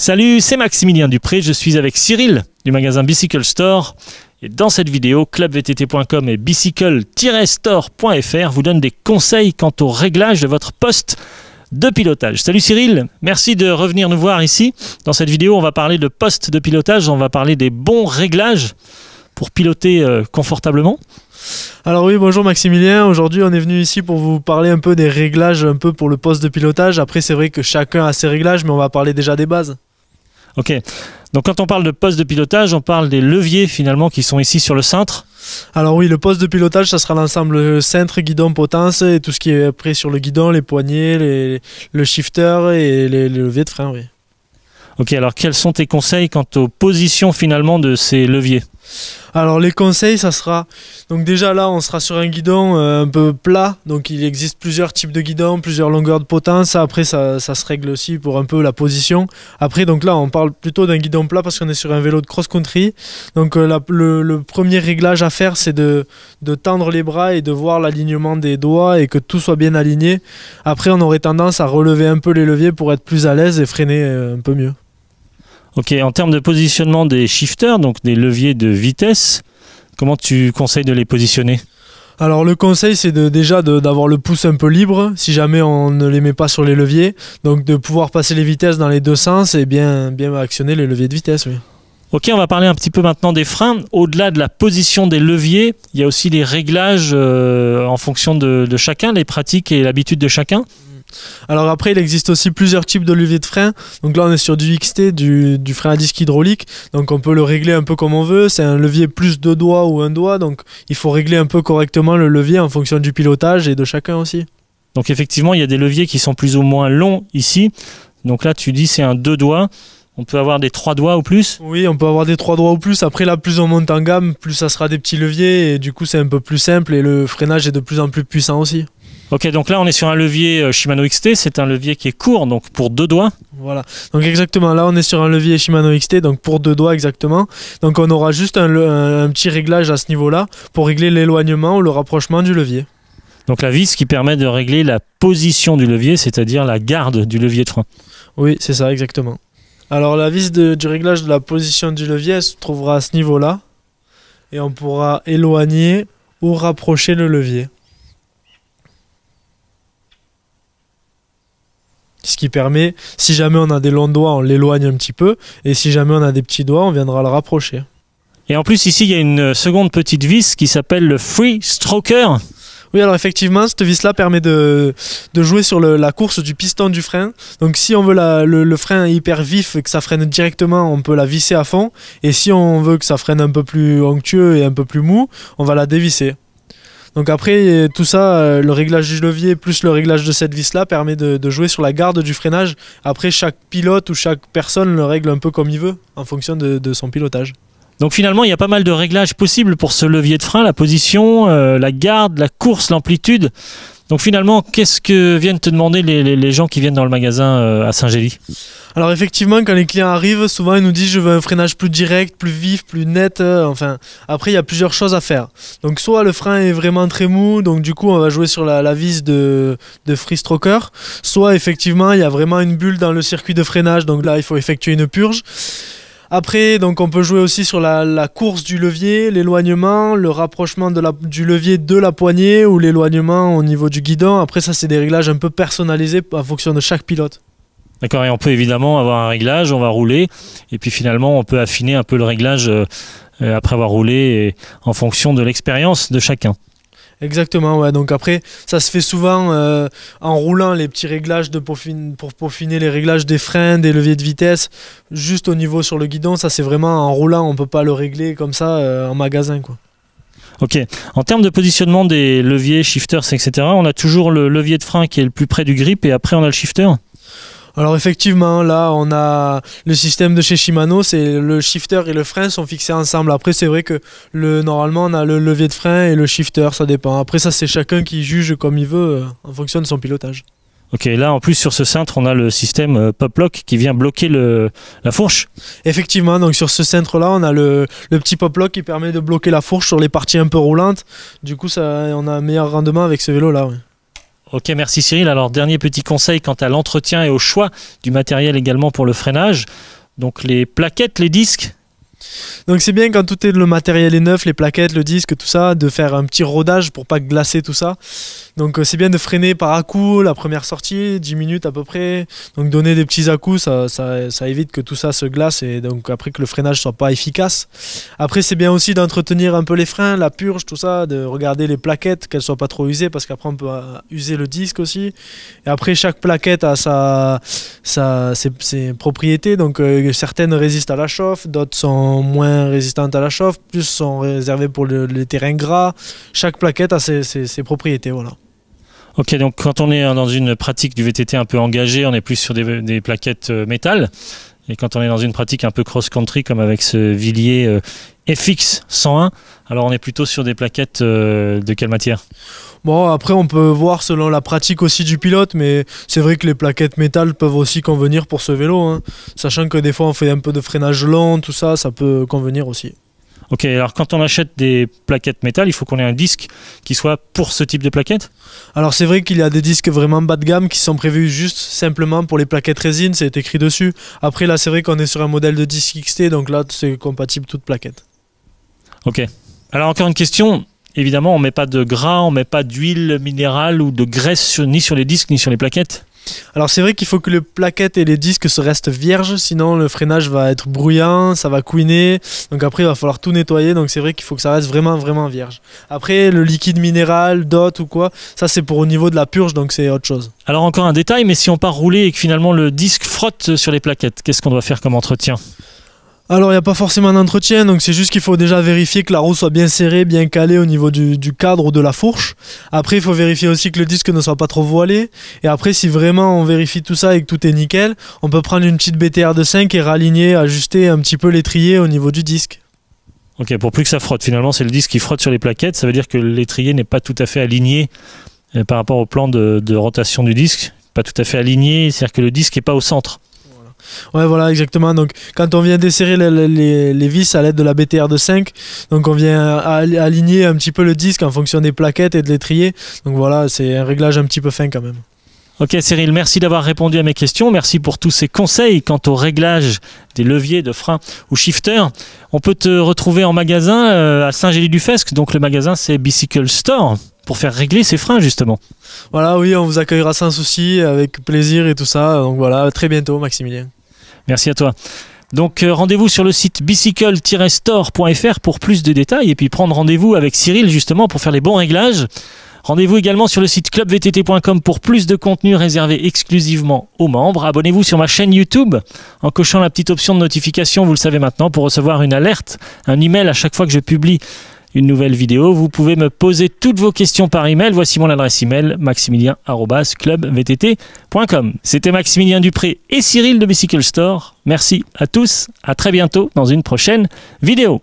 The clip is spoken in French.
Salut, c'est Maximilien Dupré, je suis avec Cyril du magasin Bicycle Store. Et dans cette vidéo, clubvtt.com et bicycle-store.fr vous donnent des conseils quant au réglage de votre poste de pilotage. Salut Cyril, merci de revenir nous voir ici. Dans cette vidéo, on va parler de poste de pilotage, on va parler des bons réglages pour piloter euh, confortablement. Alors oui, bonjour Maximilien. Aujourd'hui, on est venu ici pour vous parler un peu des réglages un peu pour le poste de pilotage. Après, c'est vrai que chacun a ses réglages, mais on va parler déjà des bases. Ok. Donc quand on parle de poste de pilotage, on parle des leviers finalement qui sont ici sur le cintre. Alors oui, le poste de pilotage, ça sera l'ensemble euh, cintre, guidon, potence et tout ce qui est après sur le guidon, les poignées, le shifter et les, les, leviers de frein. Oui. Ok, alors quels sont tes conseils quant aux positions finalement de ces leviers alors les conseils, ça sera donc déjà là, on sera sur un guidon euh, un peu plat, donc il existe plusieurs types de guidons, plusieurs longueurs de potence, après, ça, se règle aussi pour un peu la position. Après, donc là, on parle plutôt d'un guidon plat parce qu'on est sur un vélo de cross-country. Donc euh, le, premier réglage à faire, c'est de, tendre les bras et de voir l'alignement des doigts et que tout soit bien aligné. Après, on aurait tendance à relever un peu les leviers pour être plus à l'aise et freiner euh, un peu mieux. Ok, en termes de positionnement des shifters, donc des leviers de vitesse, comment tu conseilles de les positionner alors le conseil c'est déjà d'avoir le pouce un peu libre si jamais on ne les met pas sur les leviers, donc de pouvoir passer les vitesses dans les deux sens et bien, bien actionner les leviers de vitesse. Ok, on va parler un petit peu maintenant des freins. Au-delà de la position des leviers, il y a aussi les réglages euh, en fonction de, chacun, les pratiques et l'habitude de chacun. Alors après, il existe aussi plusieurs types de leviers de frein. Donc là, on est sur du XT, du, du frein à disque hydraulique. Donc on peut le régler un peu comme on veut. C'est un levier plus deux doigts ou un doigt. Donc il faut régler un peu correctement le levier en fonction du pilotage et de chacun aussi. Donc effectivement, il y a des leviers qui sont plus ou moins longs ici. Donc là, tu dis c'est un deux doigts. On peut avoir des trois doigts ou plus Oui, on peut avoir des trois doigts ou plus. Après, là, plus on monte en gamme, plus ça sera des petits leviers. Et du coup, c'est un peu plus simple et le freinage est de plus en plus puissant aussi. Ok, donc là on est sur un levier euh, Shimano XT, c'est un levier qui est court, donc pour deux doigts. Voilà, donc exactement, là on est sur un levier Shimano XT, donc pour deux doigts exactement. Donc on aura juste un, petit réglage à ce niveau-là pour régler l'éloignement ou le rapprochement du levier. Donc la vis qui permet de régler la position du levier, c'est-à-dire la garde du levier de frein. Oui, c'est ça exactement. Alors la vis du réglage de la position du levier elle se trouvera à ce niveau-là et on pourra éloigner ou rapprocher le levier. qui permet, si jamais on a des longs doigts, on l'éloigne un petit peu, et si jamais on a des petits doigts, on viendra le rapprocher. Et en plus, ici, il y a une seconde petite vis qui s'appelle le Free Stroker. Oui, alors effectivement, cette vis-là permet de, de, jouer sur la course du piston du frein. Donc si on veut la, le, le, frein hyper vif et que ça freine directement, on peut la visser à fond. Et si on veut que ça freine un peu plus onctueux et un peu plus mou, on va la dévisser. Donc après, tout ça, euh, le réglage du levier plus le réglage de cette vis-là permet de, jouer sur la garde du freinage. Après, chaque pilote ou chaque personne le règle un peu comme il veut, en fonction de son pilotage. Donc finalement, il y a pas mal de réglages possibles pour ce levier de frein, la position, euh, la garde, la course, l'amplitude. Donc finalement, qu'est-ce que viennent te demander les, gens qui viennent dans le magasin euh, à Saint-Gély Alors effectivement, quand les clients arrivent, souvent ils nous disent je veux un freinage plus direct, plus vif, plus net. Euh, enfin, après il y a plusieurs choses à faire. Donc soit le frein est vraiment très mou, donc du coup on va jouer sur la, vis de, de free stroker. Soit effectivement il y a vraiment une bulle dans le circuit de freinage, donc là il faut effectuer une purge. Après, donc on peut jouer aussi sur la, course du levier, l'éloignement, le rapprochement de la, du levier de la poignée ou l'éloignement au niveau du guidon. Après, ça, c'est des réglages un peu personnalisés en fonction de chaque pilote. D'accord, et on peut évidemment avoir un réglage, on va rouler, et puis finalement, on peut affiner un peu le réglage euh, euh, après avoir roulé en fonction de l'expérience de chacun. Exactement, ouais. Donc après, ça se fait souvent euh, en roulant les petits réglages de pour peaufiner les réglages des freins, des leviers de vitesse, juste au niveau sur le guidon. Ça, c'est vraiment en roulant, on peut pas le régler comme ça euh, en magasin, quoi. Ok. En termes de positionnement des leviers, shifters, etc., on a toujours le levier de frein qui est le plus près du grip et après on a le shifter alors effectivement, là, on a le système de chez Shimano, c'est le shifter et le frein sont fixés ensemble. Après, c'est vrai que le, normalement, on a le levier de frein et le shifter, ça dépend. Après, ça, c'est chacun qui juge comme il veut euh, en fonction de son pilotage. Ok, là en plus sur ce cintre, on a le système euh, pop lock qui vient bloquer le, la fourche. Effectivement, donc sur ce cintre-là, on a le, petit pop lock qui permet de bloquer la fourche sur les parties un peu roulantes. Du coup, ça, on a un meilleur rendement avec ce vélo-là. Ok, merci Cyril. Alors, dernier petit conseil quant à l'entretien et au choix du matériel également pour le freinage. Donc, les plaquettes, les disques, donc c'est bien quand tout est le matériel est neuf, les plaquettes, le disque, tout ça, de faire un petit rodage pour pas glacer tout ça. Donc euh, c'est bien de freiner par à coup la première sortie, 10 minutes à peu près. Donc donner des petits à coups, ça, évite que tout ça se glace et donc après que le freinage soit pas efficace. Après c'est bien aussi d'entretenir un peu les freins, la purge, tout ça, de regarder les plaquettes qu'elles soient pas trop usées parce qu'après on peut euh, user le disque aussi. Et après chaque plaquette a sa, sa ses, propriétés. Donc euh, certaines résistent à la chauffe, d'autres sont moins résistantes à la chauffe, plus sont réservées pour le, les terrains gras. Chaque plaquette a ses, propriétés. Voilà. Ok, donc quand on est dans une pratique du VTT un peu engagée, on est plus sur des, des plaquettes euh, métal. Et quand on est dans une pratique un peu cross-country, comme avec ce Villiers euh, FX 101, alors on est plutôt sur des plaquettes euh, de quelle matière Bon, après, on peut voir selon la pratique aussi du pilote, mais c'est vrai que les plaquettes métal peuvent aussi convenir pour ce vélo. Hein. Sachant que des fois, on fait un peu de freinage lent, tout ça, ça peut convenir aussi. Ok, alors quand on achète des plaquettes métal, il faut qu'on ait un disque qui soit pour ce type de plaquettes Alors c'est vrai qu'il y a des disques vraiment bas de gamme qui sont prévus juste simplement pour les plaquettes résine, c'est écrit dessus. Après là, c'est vrai qu'on est sur un modèle de disque XT, donc là c'est compatible toute plaquette. Ok. Alors encore une question. Évidemment, on met pas de gras, on met pas d'huile minérale ou de graisse ni sur les disques ni sur les plaquettes. Alors c'est vrai qu'il faut que les plaquettes et les disques se restent vierges, sinon le freinage va être bruyant, ça va couiner. Donc après il va falloir tout nettoyer. Donc c'est vrai qu'il faut que ça reste vraiment vraiment vierge. Après le liquide minéral, dot ou quoi, ça c'est pour au niveau de la purge, donc c'est autre chose. Alors encore un détail, mais si on part rouler et que finalement le disque frotte sur les plaquettes, qu'est-ce qu'on doit faire comme entretien alors, il n'y a pas forcément d'entretien, donc c'est juste qu'il faut déjà vérifier que la roue soit bien serrée, bien calée au niveau du, cadre ou de la fourche. Après, il faut vérifier aussi que le disque ne soit pas trop voilé. Et après, si vraiment on vérifie tout ça et que tout est nickel, on peut prendre une petite BTR de 5 et raligner, ajuster un petit peu l'étrier au niveau du disque. Ok, pour plus que ça frotte, finalement, c'est le disque qui frotte sur les plaquettes. Ça veut dire que l'étrier n'est pas tout à fait aligné euh, par rapport au plan de, de rotation du disque. Pas tout à fait aligné, c'est-à-dire que le disque n'est pas au centre. Ouais, voilà, exactement. Donc, quand on vient desserrer les, vis à l'aide de la BTR de 5, donc on vient aligner un petit peu le disque en fonction des plaquettes et de l'étrier. Donc voilà, c'est un réglage un petit peu fin quand même. Ok Cyril, merci d'avoir répondu à mes questions. Merci pour tous ces conseils quant au réglage des leviers de frein ou shifter. On peut te retrouver en magasin euh, à Saint-Gély-du-Fesque. Donc le magasin c'est Bicycle Store pour faire régler ses freins justement. Voilà, oui, on vous accueillera sans souci, avec plaisir et tout ça. Donc voilà, très bientôt Maximilien. Merci à toi. Donc euh, rendez-vous sur le site bicycle-store.fr pour plus de détails et puis prendre rendez-vous avec Cyril justement pour faire les bons réglages. Rendez-vous également sur le site clubvtt.com pour plus de contenu réservé exclusivement aux membres. Abonnez-vous sur ma chaîne YouTube en cochant la petite option de notification, vous le savez maintenant, pour recevoir une alerte, un email à chaque fois que je publie une nouvelle vidéo. Vous pouvez me poser toutes vos questions par email. Voici mon adresse email maximilien@clubvtt.com. C'était Maximilien Dupré et Cyril de Bicycle Store. Merci à tous. À très bientôt dans une prochaine vidéo.